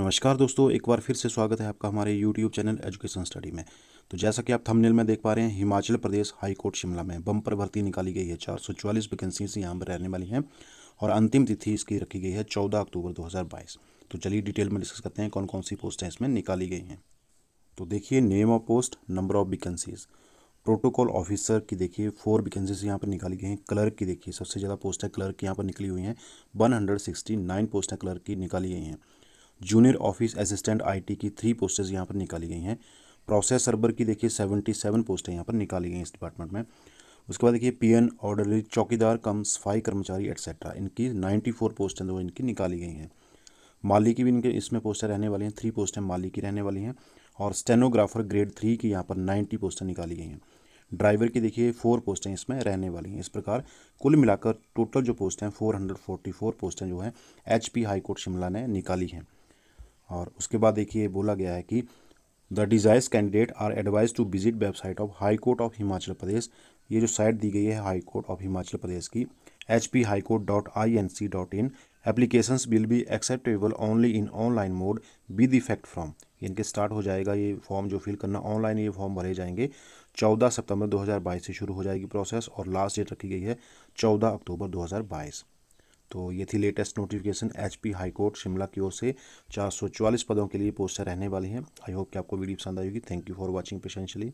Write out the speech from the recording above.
नमस्कार दोस्तों एक बार फिर से स्वागत है आपका हमारे YouTube चैनल एजुकेशन स्टडी में तो जैसा कि आप थंबनेल में देख पा रहे हैं हिमाचल प्रदेश हाई कोर्ट शिमला में बम्पर भर्ती निकाली गई है चार सौ चौवालीस वैकेंसीज यहाँ पर रहने वाली हैं और अंतिम तिथि इसकी रखी गई है चौदह अक्टूबर दो हज़ार बाईस तो चलिए डिटेल में डिस्कस करते हैं कौन कौन सी पोस्टें इसमें निकाली गई हैं तो देखिए name of post number of vacancies protocol officer की देखिए फोर वैकेंसीज यहाँ पर निकाली गई हैं क्लर्क की देखिए सबसे ज़्यादा पोस्टें क्लर्क की यहाँ पर निकली हुई हैं वन हंड्रेड सिक्सटी नाइन पोस्टें क्लर्क की निकाली गई हैं जूनियर ऑफिस असिस्टेंट आईटी की थ्री पोस्टेज यहाँ पर निकाली गई हैं प्रोसेस सर्वर की देखिए सेवेंटी सेवन पोस्टें यहाँ पर निकाली गई हैं इस डिपार्टमेंट में उसके बाद देखिए पीएन ऑर्डरली चौकीदार कम सफाई कर्मचारी एट्सेट्रा इनकी नाइन्टी फोर पोस्टें जो इनकी निकाली गई हैं माली की भी इनके इसमें पोस्टें रहने वाली हैं थ्री पोस्टें माली की रहने वाली हैं और स्टेनोग्राफर ग्रेड थ्री की यहाँ पर नाइन्टी पोस्टें निकाली गई हैं ड्राइवर की देखिए फोर पोस्टें इसमें रहने वाली हैं इस प्रकार कुल मिलाकर टोटल जो पोस्टें हैं फोर हंड्रेड फोर्टी फोर पोस्टें जो हैं एच पी कोर्ट शिमला ने निकाली हैं और उसके बाद देखिए बोला गया है कि the desires candidate are advise to visit website of high court of Himachal Pradesh ये जो साइट दी गई है high court of Himachal Pradesh की H P high court dot I N C dot in applications will be acceptable only in online mode with effect from इनके start हो जाएगा ये फॉर्म जो फिल करना ऑनलाइन ये फॉर्म भरे जाएंगे 14 सितंबर 2022 से शुरू हो जाएगी प्रोसेस और लास्ट डेट रखी गई है 14 अक्टूबर 2022 तो ये थी latest notification HP high court Shimla की ओर से 444 पदों के लिए पोस्टर रहने वाली हैं आई होप कि आपको वीडियो पसंद आएगी थैंक यू फॉर वॉचिंग पेशेंशली